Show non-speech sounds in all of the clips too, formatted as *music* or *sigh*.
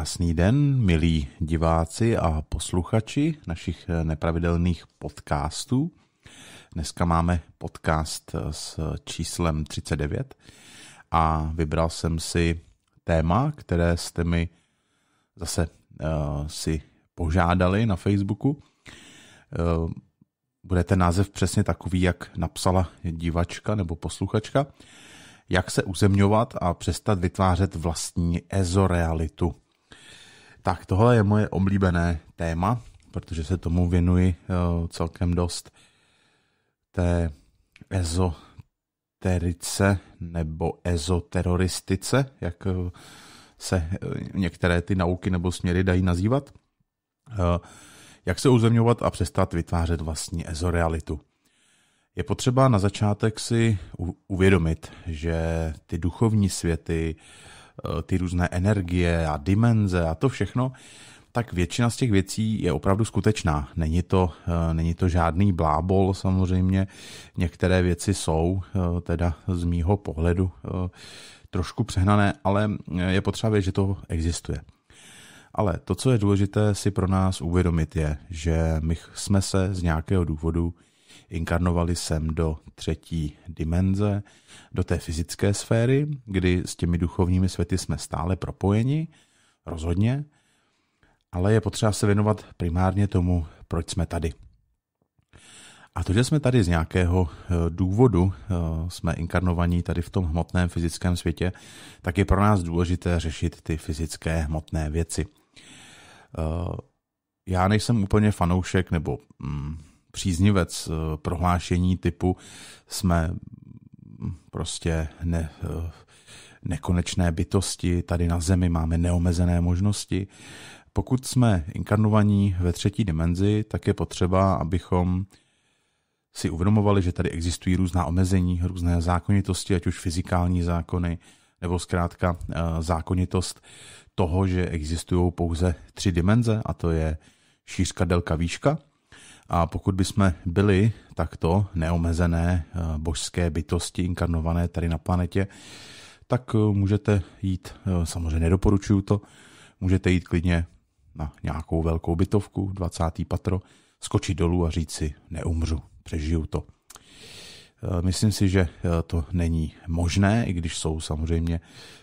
Krásný den, milí diváci a posluchači našich eh, nepravidelných podcastů. Dneska máme podcast eh, s číslem 39 a vybral jsem si téma, které jste mi zase uh, si požádali na Facebooku. Uh, bude ten název přesně takový, jak napsala divačka nebo posluchačka. Jak se uzemňovat a přestat vytvářet vlastní ezorealitu. Tak tohle je moje oblíbené téma, protože se tomu věnuji eh, celkem dost té ezoterice nebo ezoteroristice, jak eh, se eh, některé ty nauky nebo směry dají nazývat. Jak se uzemňovat a přestat vytvářet vlastní ezorealitu. Je potřeba na začátek si uvědomit, že ty duchovní světy, Eh, ty různé energie a dimenze a to všechno, tak většina z těch věcí je opravdu skutečná. Není to, eh, není to žádný blábol samozřejmě. Některé věci jsou, eh, teda z mýho pohledu, trošku přehnané, ale je potřeba vědět, že to existuje. Ale to, co je důležité si pro nás uvědomit, je, že my jsme se z nějakého důvodu inkarnovali sem do třetí dimenze, do té fyzické sféry, kdy s těmi duchovními světy jsme stále propojeni, rozhodně, ale je potřeba se věnovat primárně tomu, proč jsme tady. A to, že jsme tady z nějakého eh, důvodu, eh, jsme inkarnovaní tady v tom hmotném fyzickém světě, tak je pro nás důležité řešit ty fyzické hmotné věci. Eh, já nejsem úplně fanoušek, nebo mm, příznivec eh, prohlášení typu jsme prostě ne, eh, nekonečné bytosti, tady na Zemi máme neomezené možnosti. Pokud jsme inkarnovaní ve třetí dimenzi, tak je potřeba, abychom si uvědomovali, že tady existují různá omezení, různé zákonitosti, ať už fyzikální zákony, nebo zkrátka eh, zákonitost toho, že existují pouze tři dimenze, a to je šířka, délka, výška – a pokud bychom byli takto neomezené eh, božské bytosti inkarnované tady na planetě, tak eh, můžete jít, eh, samozřejmě nedoporučuju to, můžete jít klidně na nějakou velkou bytovku, 20. patro, skočit dolů a říct si, neumřu, přežiju to. Myslím si, že to není možné, i když jsou samozřejmě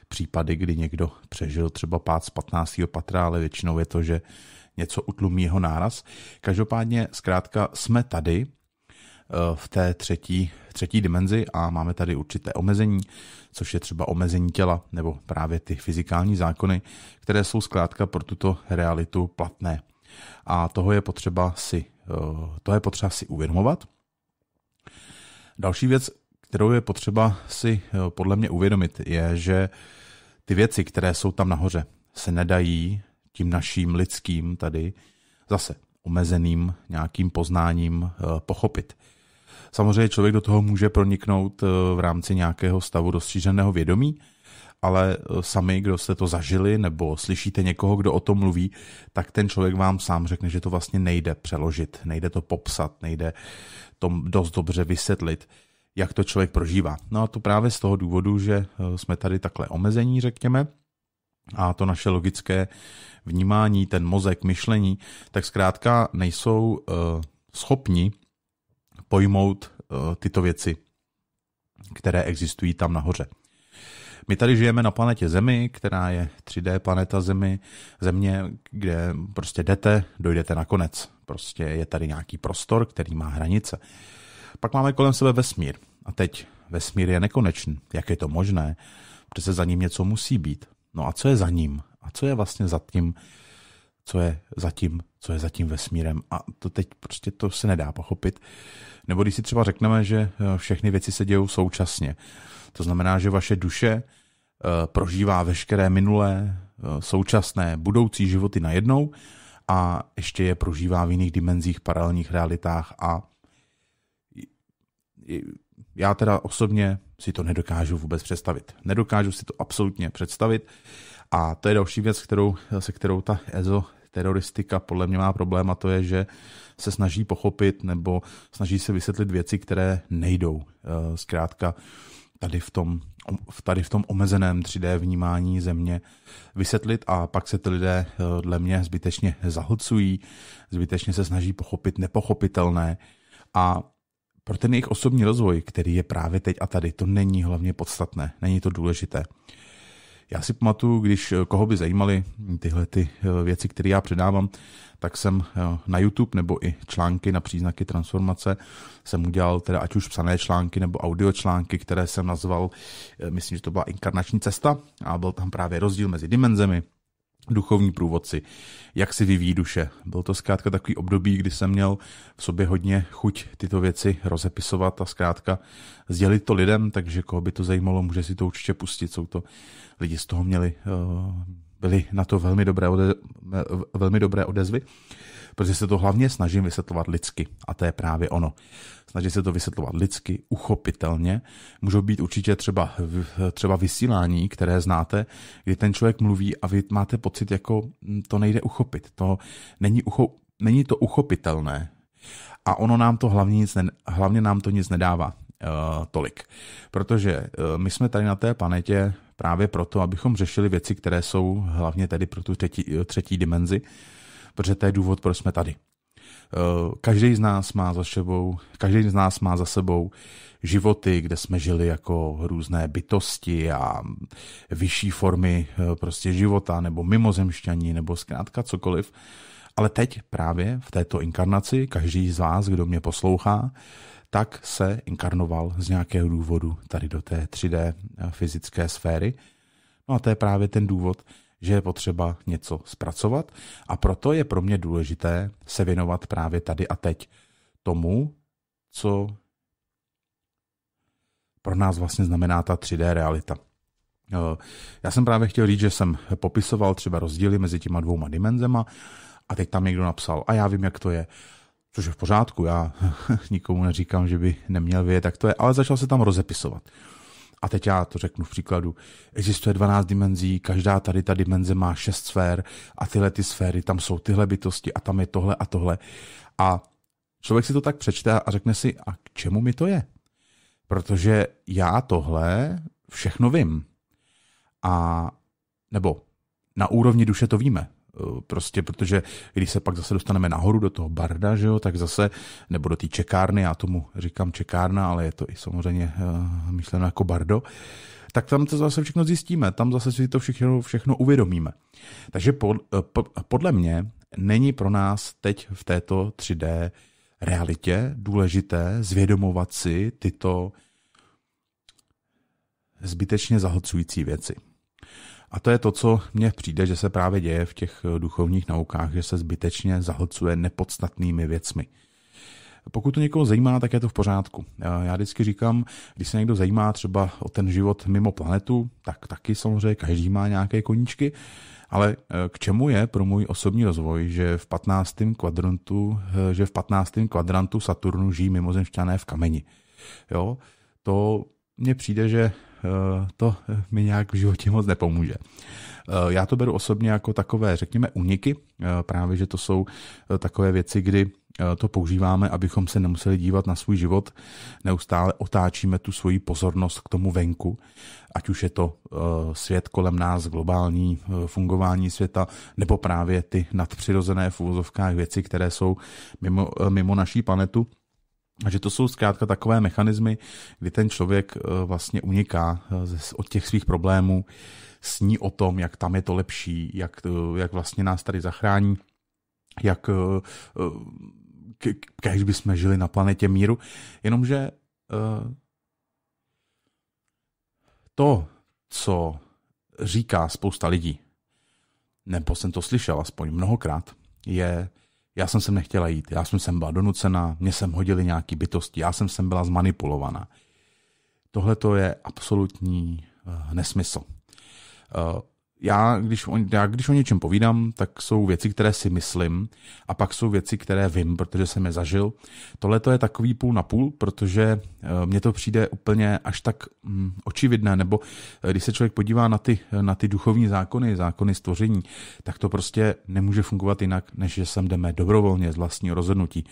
případy, kdy někdo přežil třeba pád z 15. patra, ale většinou je to, že něco utlumí jeho náraz. Každopádně zkrátka jsme tady eh, v té třetí, třetí dimenzi a máme tady určité omezení, což je třeba omezení těla nebo právě ty fyzikální zákony, které jsou zkrátka pro tuto realitu platné. A toho je potřeba si, eh, to je potřeba si uvědomovat. Další věc, kterou je potřeba si eh, podle mě uvědomit, je, že ty věci, které jsou tam nahoře, se nedají tím naším lidským tady zase omezeným nějakým poznáním eh, pochopit. Samozřejmě člověk do toho může proniknout eh, v rámci nějakého stavu rozšířeného vědomí, ale eh, sami, kdo jste to zažili nebo slyšíte někoho, kdo o tom mluví, tak ten člověk vám sám řekne, že to vlastně nejde přeložit, nejde to popsat, nejde to dost dobře vysvětlit, jak to člověk prožívá. No a to právě z toho důvodu, že jsme tady takhle omezení, řekněme, a to naše logické vnímání, ten mozek, myšlení, tak zkrátka nejsou eh, schopni pojmout eh, tyto věci, které existují tam nahoře. My tady žijeme na planetě Zemi, která je 3D planeta Zemi, země, kde prostě jdete, dojdete na konec. Prostě je tady nějaký prostor, který má hranice. Pak máme kolem sebe vesmír. A teď vesmír je nekonečný. Jak je to možné? Přece za ním něco musí být. No a co je za ním? A co je vlastně za tím, co je za tím, co je za tím vesmírem. A to teď prostě to se nedá pochopit. Nebo když si třeba řekneme, že eh, všechny věci se dějou současně. To znamená, že vaše duše eh, prožívá veškeré minulé, eh, současné, budoucí životy najednou a ještě je prožívá v jiných dimenzích, paralelních realitách a já teda osobně si to nedokážu vůbec představit. Nedokážu si to absolutně představit a to je další věc, kterou, se kterou ta EZO teroristika podle mě má problém a to je, že se snaží pochopit nebo snaží se vysvětlit věci, které nejdou. Eh, zkrátka tady v tom, tady v tom omezeném 3D vnímání země vysvětlit a pak se ty lidé eh, dle mě zbytečně zahlcují, zbytečně se snaží pochopit nepochopitelné a pro ten jejich osobní rozvoj, který je právě teď a tady, to není hlavně podstatné, není to důležité. Já si pamatuju, když eh, koho by zajímaly tyhle ty eh, věci, které já předávám, tak jsem eh, na YouTube nebo i články na příznaky transformace jsem udělal teda ať už psané články nebo audio články, které jsem nazval, myslím, že to byla inkarnační cesta a byl tam právě rozdíl mezi dimenzemi, duchovní průvodci, jak si vyvíjí duše. Byl to zkrátka takový období, kdy jsem měl v sobě hodně chuť tyto věci rozepisovat a zkrátka sdělit to lidem, takže koho by to zajímalo, může si to určitě pustit. Jsou to lidi z toho měli, eh, byli na to velmi dobré, ode, eh, velmi dobré odezvy protože se to hlavně snažím vysvětlovat lidsky a to je právě ono. Snažím se to vysvětlovat lidsky, uchopitelně. Můžou být určitě třeba, třeba vysílání, které znáte, kdy ten člověk mluví a vy máte pocit, jako to nejde uchopit. To není, ucho, není to uchopitelné. A ono nám to hlavně, nic ne, hlavně nám to nic nedává uh, tolik. Protože uh, my jsme tady na té planetě právě proto, abychom řešili věci, které jsou hlavně tedy pro tu třetí, třetí dimenzi, uh, protože to je důvod, proč jsme tady. Eh, každý z nás má za sebou, každý z nás má za sebou životy, kde jsme žili jako různé bytosti a vyšší formy eh, prostě života, nebo mimozemšťaní, nebo zkrátka cokoliv. Ale teď právě v této inkarnaci každý z vás, kdo mě poslouchá, tak se inkarnoval z nějakého důvodu tady do té 3D eh, fyzické sféry. No a to je právě ten důvod, že je potřeba něco zpracovat a proto je pro mě důležité se věnovat právě tady a teď tomu, co pro nás vlastně znamená ta 3D realita. Eh, já jsem právě chtěl říct, že jsem popisoval třeba rozdíly mezi těma dvouma dimenzema a teď tam někdo napsal a já vím, jak to je. Což je v pořádku, já *laughs* nikomu neříkám, že by neměl vědět, jak to je, ale začal se tam rozepisovat a teď já to řeknu v příkladu, existuje 12 dimenzí, každá tady ta dimenze má 6 sfér a tyhle ty sféry, tam jsou tyhle bytosti a tam je tohle a tohle. A člověk si to tak přečte a řekne si, a k čemu mi to je? Protože já tohle všechno vím. A nebo na úrovni duše to víme. Eh, prostě, protože když se pak zase dostaneme nahoru do toho barda, že jo, tak zase, nebo do té čekárny, já tomu říkám čekárna, ale je to i samozřejmě uh, myšleno jako bardo, tak tam to zase všechno zjistíme, tam zase si to všechno, všechno uvědomíme. Takže pod, eh, podle mě není pro nás teď v této 3D realitě důležité zvědomovat si tyto zbytečně zahlcující věci. A to je to, co mně přijde, že se právě děje v těch eh, duchovních naukách, že se zbytečně zahlcuje nepodstatnými věcmi. Pokud to někoho zajímá, tak je to v pořádku. Eh, já vždycky říkám, když se někdo zajímá třeba o ten život mimo planetu, tak taky samozřejmě každý má nějaké koníčky, ale eh, k čemu je pro můj osobní rozvoj, že v 15. kvadrantu, že v 15. kvadrantu Saturnu žijí mimozemšťané v kameni. Jo? To mně přijde, že Eh, to eh, mi nějak v životě moc nepomůže. Eh, já to beru osobně jako takové, řekněme, uniky, právě, že to jsou takové věci, kdy to používáme, abychom se nemuseli dívat na svůj život. Neustále otáčíme tu svoji pozornost k tomu venku, ať už je to svět kolem nás, globální fungování světa, nebo právě ty nadpřirozené v úvozovkách věci, které jsou mimo, mimo naší planetu. A že to jsou zkrátka takové mechanismy, kdy ten člověk eh, vlastně uniká eh, od těch svých problémů, sní o tom, jak tam je to lepší, jak, eh, jak vlastně nás tady zachrání, jak když bychom žili na planetě míru, jenomže to, co říká spousta lidí, nebo jsem to slyšel aspoň mnohokrát, je, já jsem sem nechtěla jít, já jsem sem byla donucena. mě sem hodili nějaký bytosti, já jsem sem byla zmanipulovaná. Tohle to je absolutní eh, nesmysl. Eh, já, když o, já, když o něčem povídám, tak jsou věci, které si myslím a pak jsou věci, které vím, protože jsem je zažil. Tohle to je takový půl na půl, protože eh, mně to přijde úplně až tak mm, očividné, nebo eh, když se člověk podívá na ty, na ty duchovní zákony, zákony stvoření, tak to prostě nemůže fungovat jinak, než že sem jdeme dobrovolně z vlastního rozhodnutí.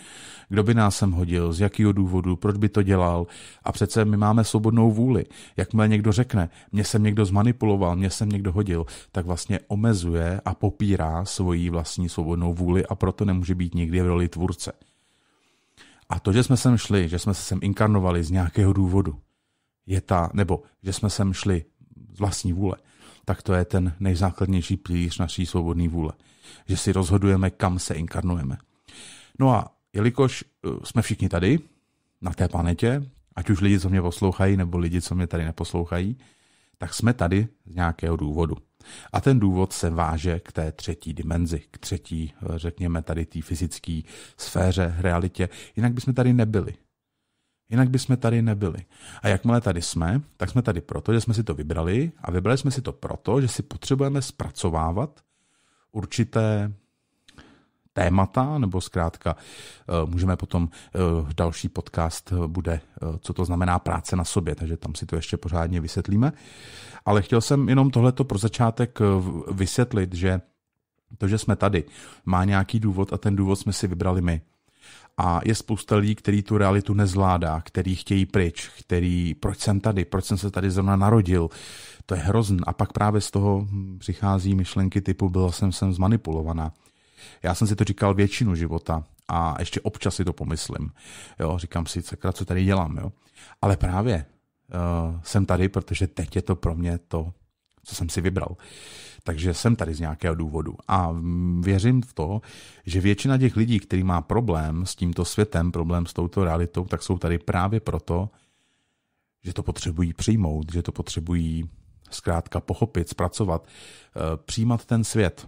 Kdo by nás sem hodil, z jakého důvodu, proč by to dělal a přece my máme svobodnou vůli. Jakmile někdo řekne, mě jsem někdo zmanipuloval, mě jsem někdo hodil, tak vlastně omezuje a popírá svoji vlastní svobodnou vůli a proto nemůže být nikdy v roli tvůrce. A to, že jsme sem šli, že jsme se sem inkarnovali z nějakého důvodu, je ta, nebo že jsme sem šli z vlastní vůle, tak to je ten nejzákladnější pilíř naší svobodné vůle. Že si rozhodujeme, kam se inkarnujeme. No a jelikož eh, jsme všichni tady, na té planetě, ať už lidi, co mě poslouchají, nebo lidi, co mě tady neposlouchají, tak jsme tady z nějakého důvodu. A ten důvod se váže k té třetí dimenzi, k třetí, eh, řekněme, tady té fyzické sféře, realitě. Jinak bychom tady nebyli. Jinak bychom tady nebyli. A jakmile tady jsme, tak jsme tady proto, že jsme si to vybrali a vybrali jsme si to proto, že si potřebujeme zpracovávat určité témata, nebo zkrátka eh, můžeme potom, eh, další podcast eh, bude, co to znamená práce na sobě, takže tam si to ještě pořádně vysvětlíme. Ale chtěl jsem jenom tohleto pro začátek vysvětlit, že to, že jsme tady, má nějaký důvod a ten důvod jsme si vybrali my. A je spousta lidí, který tu realitu nezvládá, který chtějí pryč, který, proč jsem tady, proč jsem se tady zrovna narodil, to je hrozný. A pak právě z toho hm, přichází myšlenky typu, byla jsem sem zmanipulovaná. Já jsem si to říkal většinu života a ještě občas si to pomyslím. Jo, říkám si, sakra, co tady dělám. Jo? Ale právě uh, jsem tady, protože teď je to pro mě to, co jsem si vybral. Takže jsem tady z nějakého důvodu. A mm, věřím v to, že většina těch lidí, který má problém s tímto světem, problém s touto realitou, tak jsou tady právě proto, že to potřebují přijmout, že to potřebují zkrátka pochopit, zpracovat, eh, přijímat ten svět.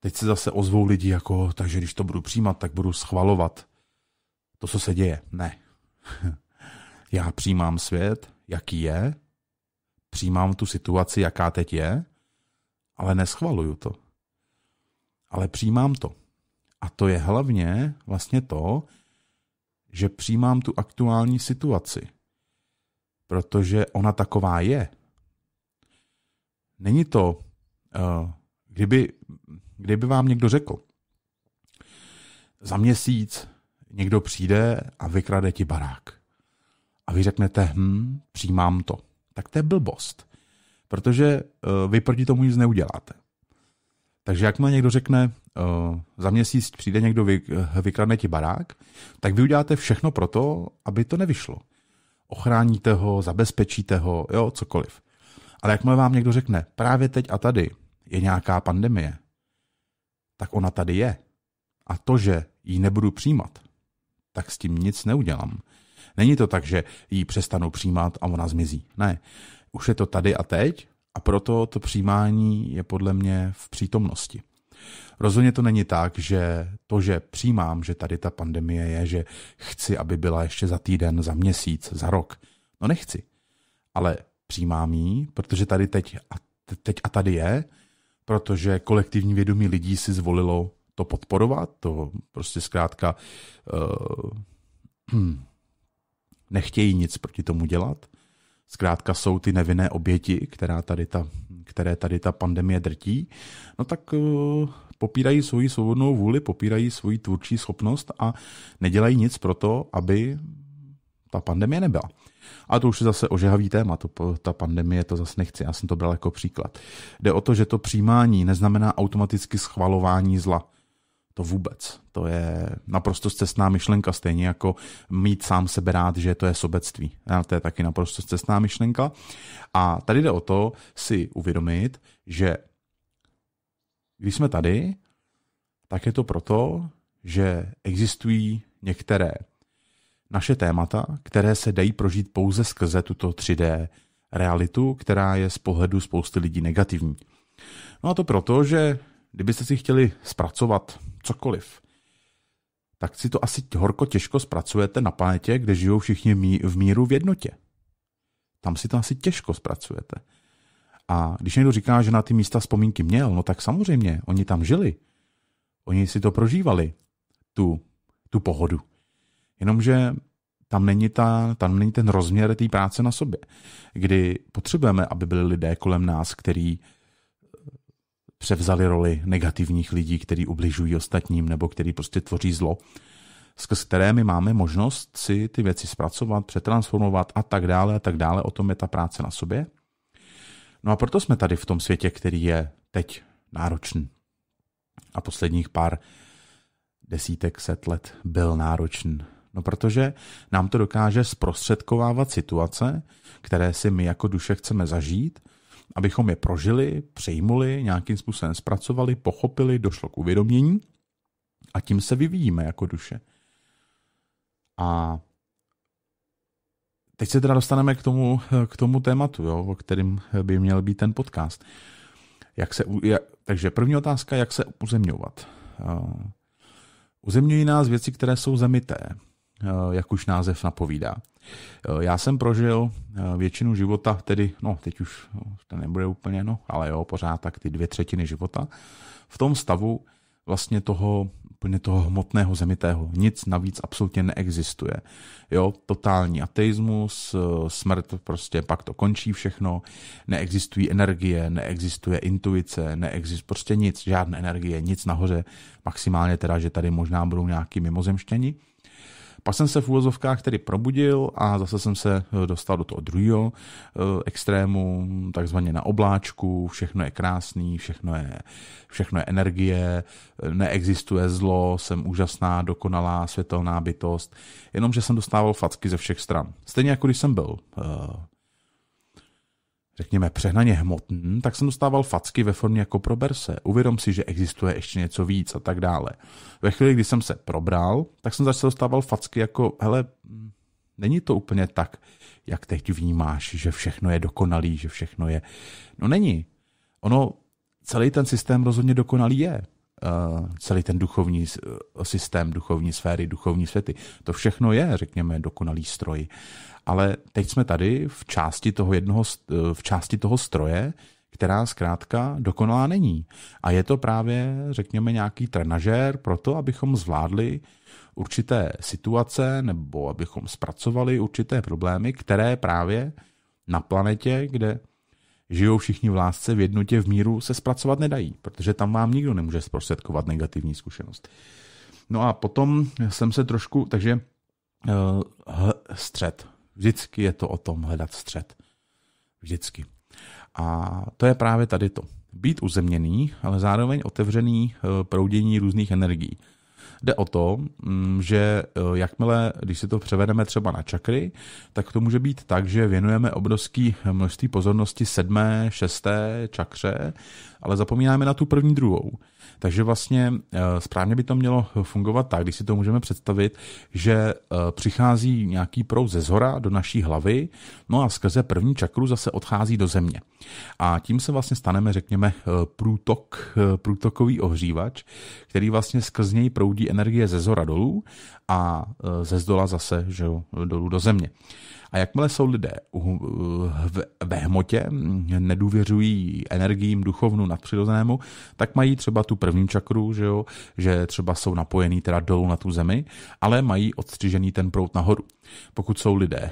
Teď se zase ozvou lidi jako, takže když to budu přijímat, tak budu schvalovat to, co se děje. Ne. *laughs* Já přijímám svět, jaký je, přijímám tu situaci, jaká teď je, ale neschvaluju to. Ale přijímám to. A to je hlavně vlastně to, že přijímám tu aktuální situaci. Protože ona taková je. Není to, eh, kdyby Kdyby vám někdo řekl, za měsíc někdo přijde a vykrade ti barák. A vy řeknete, hm, přijímám to. Tak to je blbost, protože eh, vy proti tomu nic neuděláte. Takže jakmile někdo řekne, eh, za měsíc přijde někdo, eh, vykradne ti barák, tak vy uděláte všechno pro to, aby to nevyšlo. Ochráníte ho, zabezpečíte ho, jo, cokoliv. Ale jakmile vám někdo řekne, právě teď a tady je nějaká pandemie, tak ona tady je. A to, že ji nebudu přijímat, tak s tím nic neudělám. Není to tak, že ji přestanu přijímat a ona zmizí. Ne, už je to tady a teď a proto to přijímání je podle mě v přítomnosti. Rozhodně to není tak, že to, že přijímám, že tady ta pandemie je, že chci, aby byla ještě za týden, za měsíc, za rok. No nechci. Ale přijímám ji, protože tady teď a, teď a tady je protože kolektivní vědomí lidí si zvolilo to podporovat, to prostě zkrátka uh, *clears throat* nechtějí nic proti tomu dělat. Zkrátka jsou ty nevinné oběti, která tady ta, které tady ta pandemie drtí, no tak uh, popírají svoji svobodnou vůli, popírají svoji tvůrčí schopnost a nedělají nic pro to, aby ta pandemie nebyla. A to už je zase ožehavý téma, to, ta pandemie to zase nechci, já jsem to bral jako příklad. Jde o to, že to přijímání neznamená automaticky schvalování zla. To vůbec. To je naprosto cestná myšlenka, stejně jako mít sám sebe rád, že to je sobectví. To je taky naprosto cestná myšlenka. A tady jde o to si uvědomit, že když jsme tady, tak je to proto, že existují některé naše témata, které se dají prožít pouze skrze tuto 3D realitu, která je z pohledu spousty lidí negativní. No a to proto, že kdybyste si chtěli zpracovat cokoliv, tak si to asi horko těžko zpracujete na planetě, kde žijou všichni v míru v jednotě. Tam si to asi těžko zpracujete. A když někdo říká, že na ty místa vzpomínky měl, no tak samozřejmě, oni tam žili. Oni si to prožívali, tu, tu pohodu. Jenomže tam není, ta, tam není ten rozměr té práce na sobě, kdy potřebujeme, aby byli lidé kolem nás, který eh, převzali roli negativních lidí, kteří ubližují ostatním nebo který prostě tvoří zlo, skrz které my máme možnost si ty věci zpracovat, přetransformovat a tak dále a tak dále. O tom je ta práce na sobě. No a proto jsme tady v tom světě, který je teď náročný. A posledních pár desítek set let byl náročný No protože nám to dokáže zprostředkovávat situace, které si my jako duše chceme zažít, abychom je prožili, přejmuli, nějakým způsobem zpracovali, pochopili, došlo k uvědomění a tím se vyvíjíme jako duše. A teď se teda dostaneme k tomu, k tomu tématu, jo, o kterým by měl být ten podcast. Jak se, jak, takže první otázka, jak se uzemňovat. Eh, uzemňují nás věci, které jsou zemité. Eh, jak už název napovídá. Eh, já jsem prožil eh, většinu života, tedy, no teď už no, to nebude úplně, no, ale jo, pořád tak ty dvě třetiny života, v tom stavu vlastně toho, úplně toho hmotného zemitého. Nic navíc absolutně neexistuje. Jo, totální ateismus, smrt prostě pak to končí všechno, neexistují energie, neexistuje intuice, neexistuje prostě nic, žádné energie, nic nahoře, maximálně teda, že tady možná budou nějaký mimozemštění. Pak jsem se v úvozovkách tedy probudil a zase jsem se eh, dostal do toho druhého eh, extrému, takzvaně na obláčku, všechno je krásný, všechno je, všechno je energie, eh, neexistuje zlo, jsem úžasná, dokonalá, světelná bytost, jenomže jsem dostával facky ze všech stran. Stejně jako když jsem byl řekněme, přehnaně hmotný, tak jsem dostával facky ve formě jako prober se, uvědom si, že existuje ještě něco víc a tak dále. Ve chvíli, kdy jsem se probral, tak jsem začal dostával facky jako, hele, není to úplně tak, jak teď vnímáš, že všechno je dokonalý, že všechno je... No není. Ono, celý ten systém rozhodně dokonalý je. Eh, celý ten duchovní eh, systém, duchovní sféry, duchovní světy. To všechno je, řekněme, dokonalý stroj. Ale teď jsme tady v části toho, jednoho, eh, v části toho stroje, která zkrátka dokonalá není. A je to právě, řekněme, nějaký trenažér pro to, abychom zvládli určité situace nebo abychom zpracovali určité problémy, které právě na planetě, kde žijou všichni v lásce, v jednotě, v míru, se zpracovat nedají, protože tam vám nikdo nemůže zprostředkovat negativní zkušenost. No a potom jsem se trošku, takže uh, střed. Vždycky je to o tom hledat střed. Vždycky. A to je právě tady to. Být uzemněný, ale zároveň otevřený eh, proudění různých energií. Jde o to, mm, že e, jakmile, když si to převedeme třeba na čakry, tak to může být tak, že věnujeme obrovský množství pozornosti sedmé, šesté čakře, ale zapomínáme na tu první druhou. Takže vlastně e, správně by to mělo fungovat tak, když si to můžeme představit, že e, přichází nějaký proud ze zhora do naší hlavy, no a skrze první čakru zase odchází do země. A tím se vlastně staneme, řekněme, průtok, průtokový ohřívač, který vlastně skrz něj proudí energie ze zora dolů a e, ze zdola zase že jo, dolů do země. A jakmile jsou lidé e, ve hmotě, nedůvěřují energiím duchovnu nadpřirozenému, tak mají třeba tu první čakru, že, jo, že třeba jsou napojený teda dolů na tu zemi, ale mají odstřižený ten prout nahoru. Pokud jsou lidé e,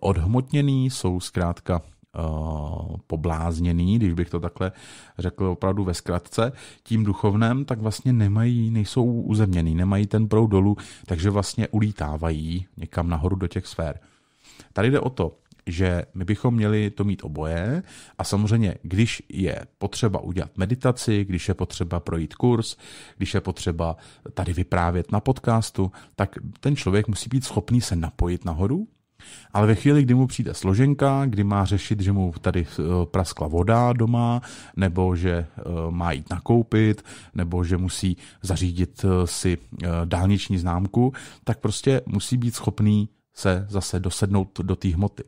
odhmotnění, jsou zkrátka Eh, poblázněný, když bych to takhle řekl opravdu ve zkratce, tím duchovném, tak vlastně nemají, nejsou uzemněný, nemají ten proud dolů, takže vlastně ulítávají někam nahoru do těch sfér. Tady jde o to, že my bychom měli to mít oboje a samozřejmě, když je potřeba udělat meditaci, když je potřeba projít kurz, když je potřeba tady vyprávět na podcastu, tak ten člověk musí být schopný se napojit nahoru ale ve chvíli, kdy mu přijde složenka, kdy má řešit, že mu tady eh, praskla voda doma, nebo že eh, má jít nakoupit, nebo že musí zařídit eh, si dálniční známku, tak prostě musí být schopný se zase dosednout do té hmoty.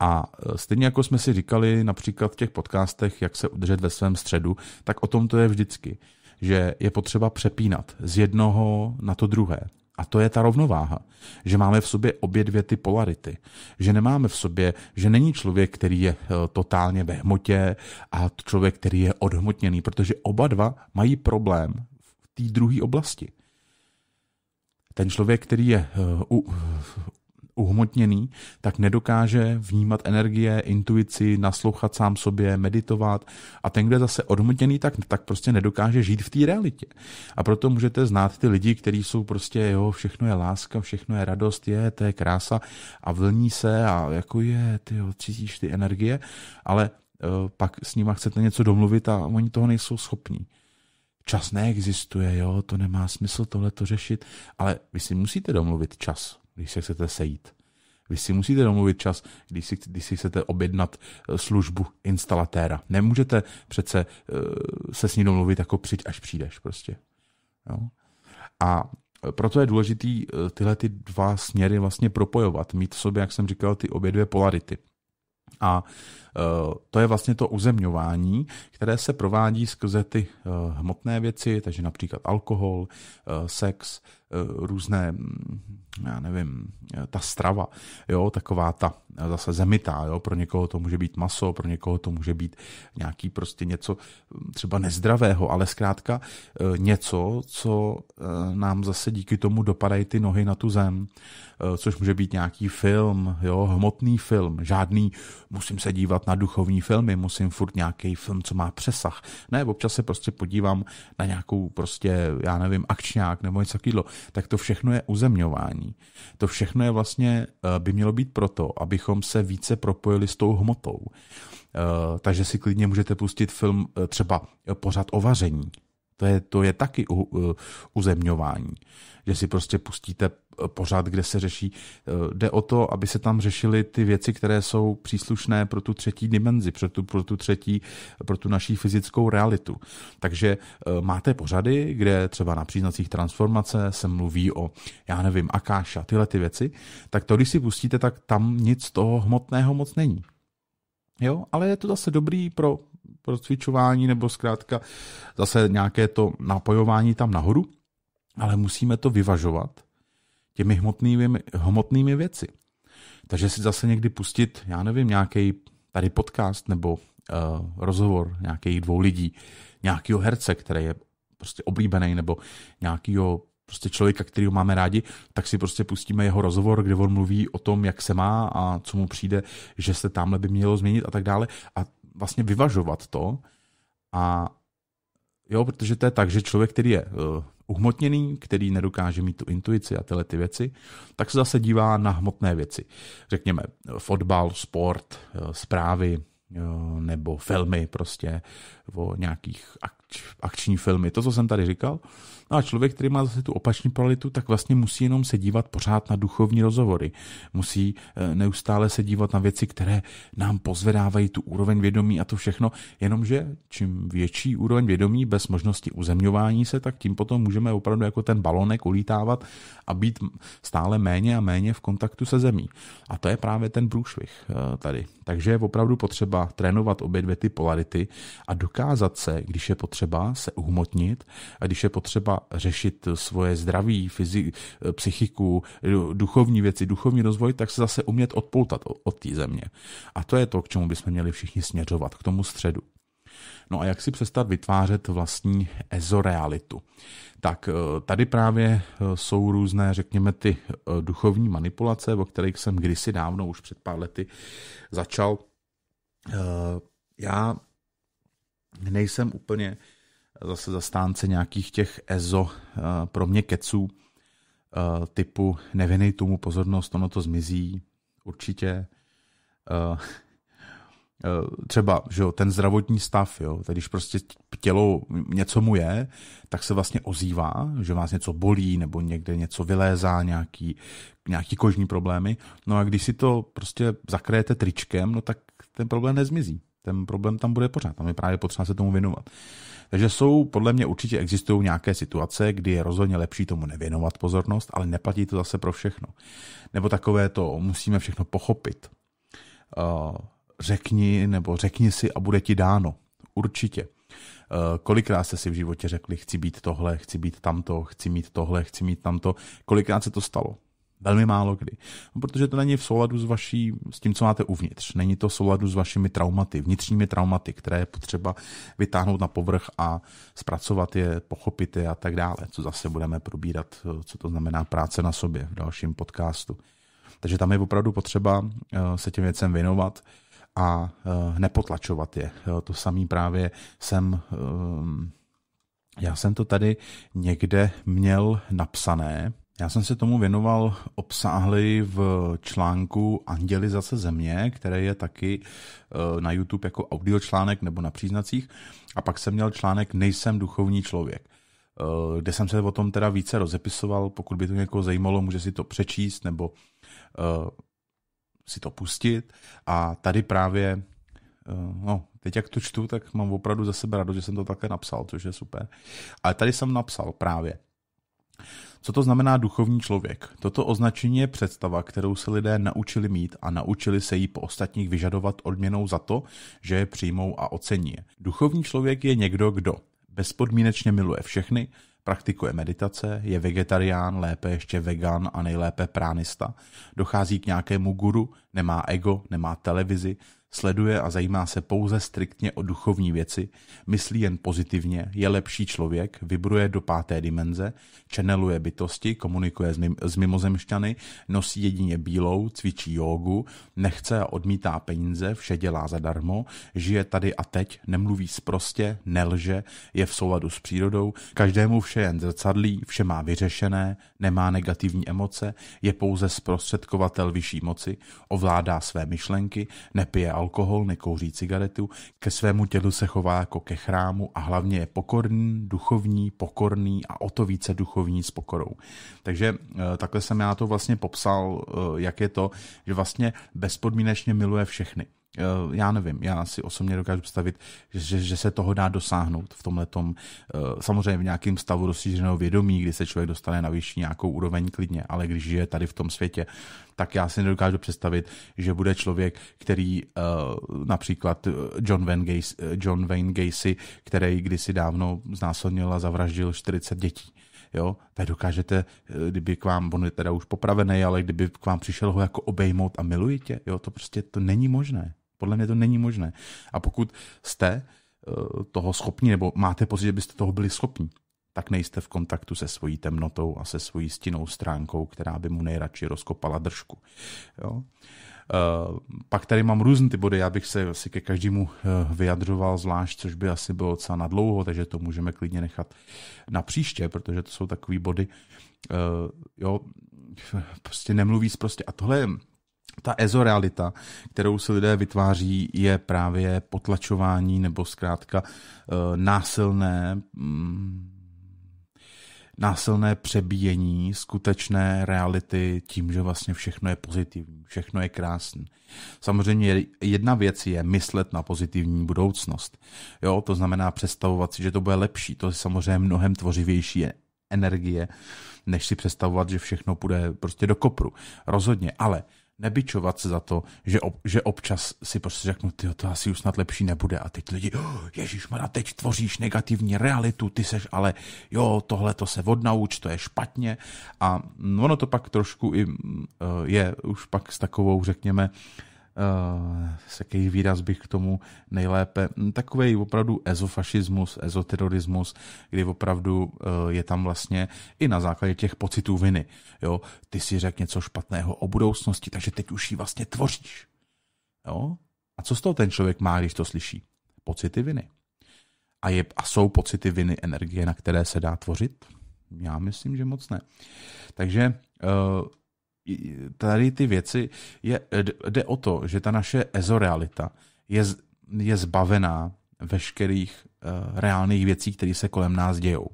A stejně jako jsme si říkali například v těch podcastech, jak se udržet ve svém středu, tak o tom to je vždycky, že je potřeba přepínat z jednoho na to druhé. A to je ta rovnováha, že máme v sobě obě dvě ty polarity, že nemáme v sobě, že není člověk, který je eh, totálně ve hmotě a člověk, který je odhmotněný, protože oba dva mají problém v té druhé oblasti. Ten člověk, který je eh, uhmotněný, tak nedokáže vnímat energie, intuici, naslouchat sám sobě, meditovat a ten, kdo je zase odhmotněný, tak, tak prostě nedokáže žít v té realitě. A proto můžete znát ty lidi, kteří jsou prostě, jo, všechno je láska, všechno je radost, je, to je krása a vlní se a jako je, ty jo, cítíš ty energie, ale uh, pak s nima chcete něco domluvit a oni toho nejsou schopní čas neexistuje, jo, to nemá smysl tohle to řešit, ale vy si musíte domluvit čas když se chcete sejít. Vy si musíte domluvit čas, když si, když si chcete objednat eh, službu instalatéra. Nemůžete přece eh, se s ní domluvit jako přijď, až přijdeš prostě. Jo? A eh, proto je důležitý tyhle ty dva směry vlastně propojovat, mít v sobě, jak jsem říkal, ty obě dvě polarity. A to je vlastně to uzemňování, které se provádí skrze ty hmotné věci, takže například alkohol, sex, různé mm, já nevím, eh, ta strava, jo, taková ta eh, zase zemitá, jo, pro někoho to může být maso, pro někoho to může být nějaký prostě něco hm, třeba nezdravého, ale zkrátka eh, něco, co nám zase díky tomu dopadají ty nohy na tu zem, což může být nějaký film, jo, hmotný film, žádný, musím se dívat na duchovní filmy, musím furt nějaký film, co má přesah. Ne, občas se prostě podívám na nějakou prostě, já nevím, akčňák nebo něco takového. Tak to všechno je uzemňování. To všechno je vlastně, eh, by mělo být proto, abychom se více propojili s tou hmotou. Eh, takže si klidně můžete pustit film eh, třeba pořád o vaření, to je, to je taky u, u, uzemňování, že si prostě pustíte e, pořád, kde se řeší. E, jde o to, aby se tam řešily ty věci, které jsou příslušné pro tu třetí dimenzi, pro tu, pro tu třetí, pro tu naší fyzickou realitu. Takže e, máte pořady, kde třeba na příznacích transformace se mluví o, já nevím, akáša, tyhle ty věci, tak to, když si pustíte, tak tam nic toho hmotného moc není. Jo, ale je to zase dobrý pro procvičování nebo zkrátka zase nějaké to napojování tam nahoru, ale musíme to vyvažovat těmi hmotnými, hmotnými věci. Takže si zase někdy pustit, já nevím, nějaký tady podcast nebo uh, rozhovor nějakých dvou lidí, nějakého herce, který je prostě oblíbený, nebo nějakého prostě člověka, kterého máme rádi, tak si prostě pustíme jeho rozhovor, kde on mluví o tom, jak se má a co mu přijde, že se tamhle by mělo změnit a tak dále. A vlastně vyvažovat to a jo, protože to je tak, že člověk, který je eh, uhmotněný, který nedokáže mít tu intuici a tyhle ty věci, tak se zase dívá na hmotné věci. Řekněme, eh, fotbal, sport, eh, zprávy, nebo filmy prostě o nějakých akční filmy, to, co jsem tady říkal. No a člověk, který má zase tu opační paralitu, tak vlastně musí jenom se dívat pořád na duchovní rozhovory. Musí eh, neustále se dívat na věci, které nám pozvedávají tu úroveň vědomí a to všechno, jenomže čím větší úroveň vědomí bez možnosti uzemňování se, tak tím potom můžeme opravdu jako ten balonek ulítávat a být stále méně a méně v kontaktu se zemí. A to je právě ten průšvih eh, tady. Takže je opravdu potřeba trénovat obě dvě ty polarity a dokázat se, když je potřeba potřeba se uhmotnit a když je potřeba řešit svoje zdraví, fyzi, psychiku, duchovní věci, duchovní rozvoj, tak se zase umět odpoutat od té země. A to je to, k čemu bychom měli všichni směřovat, k tomu středu. No a jak si přestat vytvářet vlastní ezorealitu? Tak eh, tady právě eh, jsou různé, řekněme, ty eh, duchovní manipulace, o kterých jsem kdysi dávno, už před pár lety, začal. Já nejsem úplně zase zastánce nějakých těch EZO eh, pro mě keců eh, typu nevěnej tomu pozornost, ono to zmizí určitě. Eh, třeba že jo, ten zdravotní stav, jo, tak když prostě tělo něco mu je, tak se vlastně ozývá, že vás něco bolí nebo někde něco vylézá, nějaký, nějaký kožní problémy. No a když si to prostě zakrajete tričkem, no tak ten problém nezmizí ten problém tam bude pořád. Tam je právě potřeba se tomu věnovat. Takže jsou, podle mě určitě existují nějaké situace, kdy je rozhodně lepší tomu nevěnovat pozornost, ale neplatí to zase pro všechno. Nebo takové to, musíme všechno pochopit. Eh, řekni nebo řekni si a bude ti dáno. Určitě. Eh, kolikrát jste si v životě řekli, chci být tohle, chci být tamto, chci mít tohle, chci mít tamto. Kolikrát se to stalo? Velmi málo kdy. No, protože to není v souladu s, vaší, s tím, co máte uvnitř. Není to v souladu s vašimi traumaty, vnitřními traumaty, které je potřeba vytáhnout na povrch a zpracovat je, pochopit je a tak dále. Co zase budeme probírat, co to znamená práce na sobě v dalším podcastu. Takže tam je opravdu potřeba eh, se těm věcem věnovat a eh, nepotlačovat je. To samý právě jsem ehm, já jsem to tady někde měl napsané, já jsem se tomu věnoval obsáhli v článku Andělizace země, který je taky eh, na YouTube jako audiočlánek nebo na příznacích. A pak jsem měl článek Nejsem duchovní člověk, eh, kde jsem se o tom teda více rozepisoval. Pokud by to někoho zajímalo, může si to přečíst nebo eh, si to pustit. A tady právě, no, teď jak to čtu, tak mám opravdu za sebe radost, že jsem to také napsal, což je super. Ale tady jsem napsal právě. Co to znamená duchovní člověk? Toto označení je představa, kterou se lidé naučili mít a naučili se jí po ostatních vyžadovat odměnou za to, že je přijmou a ocení. Duchovní člověk je někdo, kdo bezpodmínečně miluje všechny, praktikuje meditace, je vegetarián, lépe ještě vegan a nejlépe pránista, dochází k nějakému guru, nemá ego, nemá televizi, sleduje a zajímá se pouze striktně o duchovní věci, myslí jen pozitivně, je lepší člověk, vibruje do páté dimenze, čeneluje bytosti, komunikuje s, mimozemšťany, nosí jedině bílou, cvičí jógu, nechce a odmítá peníze, vše dělá zadarmo, žije tady a teď, nemluví sprostě, nelže, je v souladu s přírodou, každému vše jen zrcadlí, vše má vyřešené, nemá negativní emoce, je pouze zprostředkovatel vyšší moci, ovládá své myšlenky, nepije alkohol, nekouří cigaretu, ke svému tělu se chová jako ke chrámu a hlavně je pokorný, duchovní, pokorný a o to více duchovní s pokorou. Takže eh, takhle jsem já to vlastně popsal, eh, jak je to, že vlastně bezpodmínečně miluje všechny. Eh, já nevím, já si osobně dokážu představit, že, že se toho dá dosáhnout v tomhle tom, eh, samozřejmě v nějakém stavu rozšířeného vědomí, kdy se člověk dostane na vyšší nějakou úroveň klidně, ale když žije tady v tom světě, tak já si nedokážu představit, že bude člověk, který eh, například John Wayne Gacy, John Wayne Gacy který kdysi dávno znásilnil a zavraždil 40 dětí. Jo, tak dokážete, kdyby k vám, on je teda už popravený, ale kdyby k vám přišel ho jako obejmout a miluje tě, jo, to prostě to není možné. Podle mě to není možné. A pokud jste eh, toho schopni, nebo máte pocit, že byste toho byli schopni, tak nejste v kontaktu se svojí temnotou a se svojí stinou stránkou, která by mu nejradši rozkopala držku. Jo? Uh, pak tady mám různé ty body, já bych se asi ke každému eh, vyjadřoval zvlášť, což by asi bylo docela dlouho, takže to můžeme klidně nechat na příště, protože to jsou takové body, uh, jo, prostě nemluví prostě. A tohle ta ezorealita, kterou se lidé vytváří, je právě potlačování nebo zkrátka eh, násilné mm, násilné přebíjení skutečné reality tím, že vlastně všechno je pozitivní, všechno je krásné. Samozřejmě jedna věc je myslet na pozitivní budoucnost. Jo, to znamená představovat si, že to bude lepší. To je samozřejmě mnohem tvořivější energie, než si představovat, že všechno půjde prostě do kopru. Rozhodně, ale nebičovat se za to, že, ob, že občas si prostě řeknu, ty to asi už snad lepší nebude a teď lidi, oh, Ježíš Mara, teď tvoříš negativní realitu, ty seš ale, jo, tohle to se odnauč, to je špatně a ono to pak trošku i mm, eh, je už pak s takovou, řekněme, uh, Eh, se jaký výraz bych k tomu nejlépe, hm, takový opravdu ezofašismus, ezoterorismus, kdy opravdu eh, je tam vlastně i na základě těch pocitů viny. Jo? Ty si řekl něco špatného o budoucnosti, takže teď už ji vlastně tvoříš. Jo? A co z toho ten člověk má, když to slyší? Pocity viny. A, je, a jsou pocity viny energie, na které se dá tvořit? Já myslím, že moc ne. Takže uh, tady ty věci, je, jde o to, že ta naše ezorealita je, je zbavená veškerých uh, reálných věcí, které se kolem nás dějou.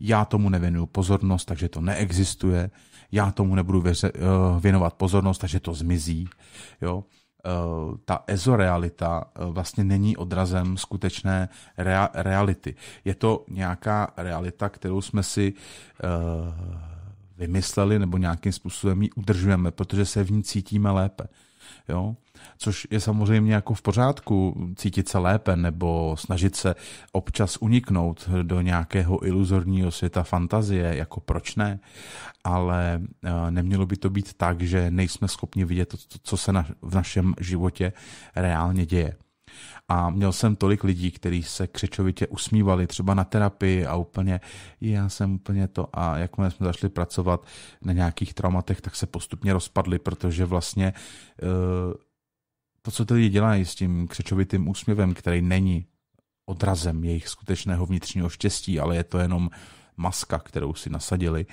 Já tomu nevěnuju pozornost, takže to neexistuje. Já tomu nebudu věře, uh, věnovat pozornost, takže to zmizí. Jo? Uh, ta ezorealita uh, vlastně není odrazem skutečné rea- reality. Je to nějaká realita, kterou jsme si uh, vymysleli nebo nějakým způsobem ji udržujeme, protože se v ní cítíme lépe. Jo? Což je samozřejmě jako v pořádku cítit se lépe nebo snažit se občas uniknout do nějakého iluzorního světa fantazie, jako proč ne, ale eh, nemělo by to být tak, že nejsme schopni vidět to, co se na, v našem životě reálně děje. A měl jsem tolik lidí, kteří se křečovitě usmívali, třeba na terapii a úplně, já jsem úplně to a jakmile jsme začali pracovat na nějakých traumatech, tak se postupně rozpadli, protože vlastně eh, to, co ty lidi dělají s tím křečovitým úsměvem, který není odrazem jejich skutečného vnitřního štěstí, ale je to jenom maska, kterou si nasadili,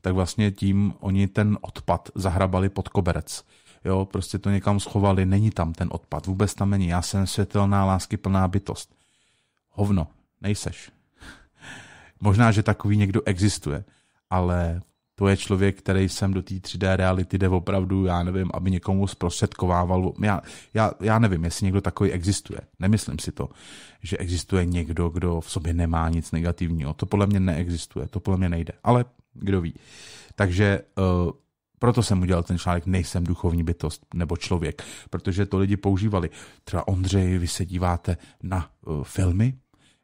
tak vlastně tím oni ten odpad zahrabali pod koberec jo, prostě to někam schovali, není tam ten odpad, vůbec tam není, já jsem světelná lásky plná bytost. Hovno, nejseš. *laughs* Možná, že takový někdo existuje, ale to je člověk, který jsem do té 3D reality jde opravdu, já nevím, aby někomu zprostředkovával. Já, já, já nevím, jestli někdo takový existuje. Nemyslím si to, že existuje někdo, kdo v sobě nemá nic negativního. To podle mě neexistuje, to podle mě nejde, ale kdo ví. Takže uh, proto jsem udělal ten článek Nejsem duchovní bytost nebo člověk, protože to lidi používali. Třeba Ondřej, vy se díváte na uh, filmy,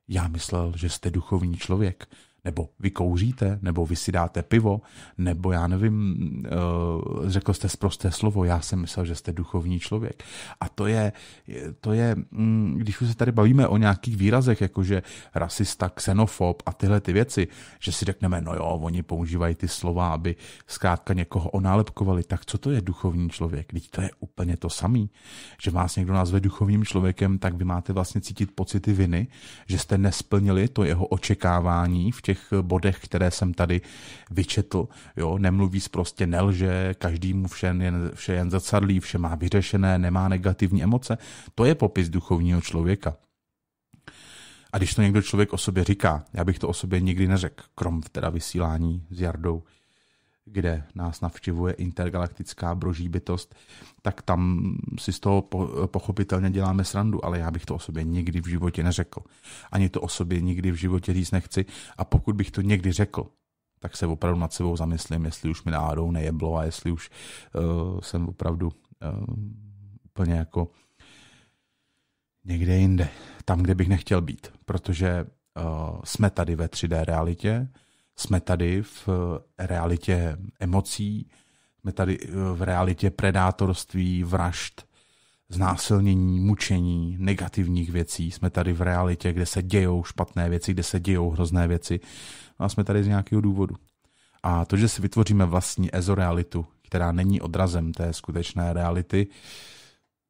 já myslel, že jste duchovní člověk nebo vy kouříte, nebo vy si dáte pivo, nebo já nevím, eh, řekl jste zprosté slovo, já jsem myslel, že jste duchovní člověk. A to je, to je, mm, když už se tady bavíme o nějakých výrazech, jakože rasista, xenofob a tyhle ty věci, že si řekneme, no jo, oni používají ty slova, aby zkrátka někoho onálepkovali, tak co to je duchovní člověk? Když to je úplně to samý, že vás někdo nazve duchovním člověkem, tak vy máte vlastně cítit pocity viny, že jste nesplnili to jeho očekávání v těch těch bodech, které jsem tady vyčetl. Jo, nemluví prostě nelže, mu vše jen, vše jen zrcadlí, vše má vyřešené, nemá negativní emoce. To je popis duchovního člověka. A když to někdo člověk o sobě říká, já bych to o sobě nikdy neřekl, krom teda vysílání s Jardou, kde nás navštěvuje intergalaktická broží bytost, tak tam si z toho pochopitelně děláme srandu, ale já bych to o sobě nikdy v životě neřekl. Ani to o sobě nikdy v životě říct nechci a pokud bych to někdy řekl, tak se opravdu nad sebou zamyslím, jestli už mi náhodou nejeblo a jestli už uh, jsem opravdu uh, úplně jako někde jinde, tam, kde bych nechtěl být, protože uh, jsme tady ve 3D realitě, jsme tady v eh, realitě emocí, jsme tady eh, v realitě predátorství, vražd, znásilnění, mučení, negativních věcí. Jsme tady v realitě, kde se dějou špatné věci, kde se dějou hrozné věci a jsme tady z nějakého důvodu. A to, že si vytvoříme vlastní ezorealitu, která není odrazem té skutečné reality,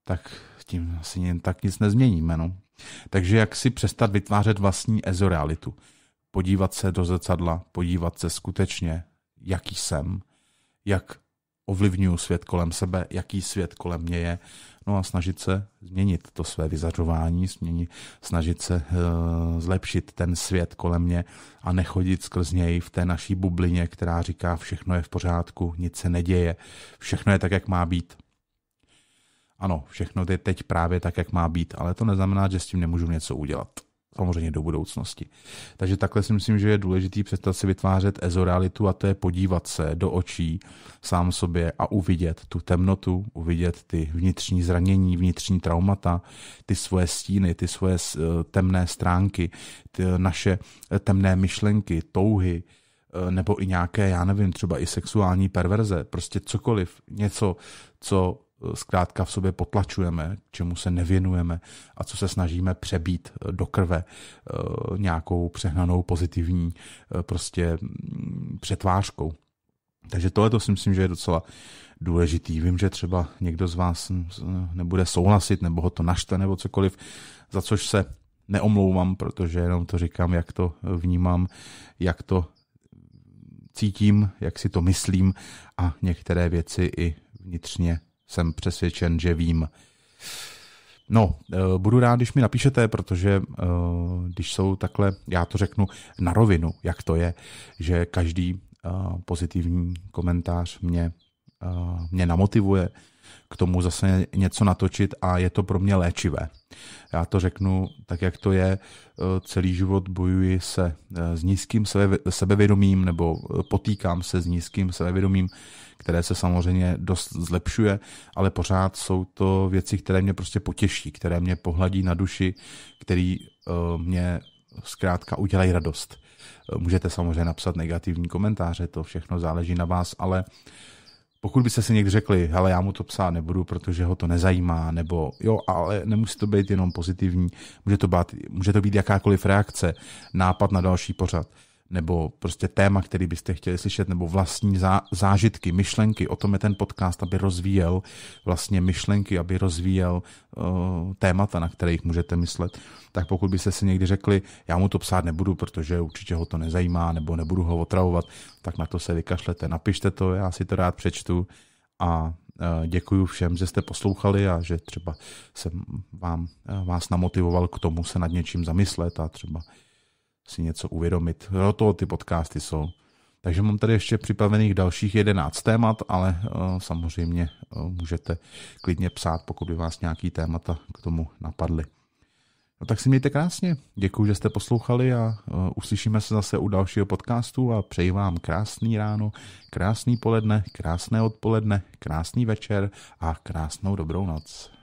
tak tím asi tak nic nezměníme. No. Takže jak si přestat vytvářet vlastní ezorealitu? podívat se do zrcadla, podívat se skutečně, jaký jsem, jak ovlivňuju svět kolem sebe, jaký svět kolem mě je, no a snažit se změnit to své vyzařování, změnit, snažit se uh, zlepšit ten svět kolem mě a nechodit skrz něj v té naší bublině, která říká, všechno je v pořádku, nic se neděje, všechno je tak, jak má být. Ano, všechno je teď právě tak, jak má být, ale to neznamená, že s tím nemůžu něco udělat samozřejmě do budoucnosti. Takže takhle si myslím, že je důležitý přestat si vytvářet ezorealitu a to je podívat se do očí sám sobě a uvidět tu temnotu, uvidět ty vnitřní zranění, vnitřní traumata, ty svoje stíny, ty svoje eh, temné stránky, ty eh, naše eh, temné myšlenky, touhy, nebo i nějaké, já nevím, třeba i sexuální perverze, prostě cokoliv, něco, co Eh, zkrátka v sobě potlačujeme, čemu se nevěnujeme a co se snažíme přebít eh, do krve eh, nějakou přehnanou pozitivní prostě mm, přetvářkou. Takže tohle to si myslím, že je docela důležitý. Vím, že třeba někdo z vás nebude souhlasit nebo ho to naštve nebo cokoliv, za což se neomlouvám, protože jenom to říkám, jak to vnímám, jak to cítím, jak si to myslím a některé věci i vnitřně jsem přesvědčen, že vím. No, eh, budu rád, když mi napíšete, protože eh, když jsou takhle, já to řeknu na rovinu, jak to je, že každý eh, pozitivní komentář mě mě namotivuje k tomu zase něco natočit a je to pro mě léčivé. Já to řeknu tak, jak to je. E, celý život bojuji se e, s nízkým sebevědomím nebo e, potýkám se s nízkým sebevědomím, které se samozřejmě dost zlepšuje, ale pořád jsou to věci, které mě prostě potěší, které mě pohladí na duši, které mě zkrátka udělají radost. Můžete samozřejmě napsat negativní komentáře, to všechno záleží na vás, ale uh, pokud byste si někdy řekli, hele, já mu to psát nebudu, protože ho to nezajímá, nebo jo, ale nemusí to být jenom pozitivní, může to být, může to být jakákoliv reakce, nápad na další pořad nebo prostě téma, který byste chtěli slyšet, nebo vlastní zážitky, myšlenky. O tom je ten podcast, aby rozvíjel vlastně myšlenky, aby rozvíjel uh, témata, na kterých můžete myslet. Tak pokud byste si někdy řekli, já mu to psát nebudu, protože určitě ho to nezajímá, nebo nebudu ho otravovat, tak na to se vykašlete. Napište to, já si to rád přečtu a eh, Děkuji všem, že jste poslouchali a že třeba jsem vám, eh, vás namotivoval k tomu se nad něčím zamyslet a třeba si něco uvědomit. O toho ty podcasty jsou. Takže mám tady ještě připravených dalších 11 témat, ale uh, samozřejmě uh, můžete klidně psát, pokud by vás nějaký témata k tomu napadly. No tak si mějte krásně. Děkuji, že jste poslouchali a uh, uslyšíme se zase u dalšího podcastu a přeji vám krásný ráno, krásný poledne, krásné odpoledne, krásný večer a krásnou dobrou noc.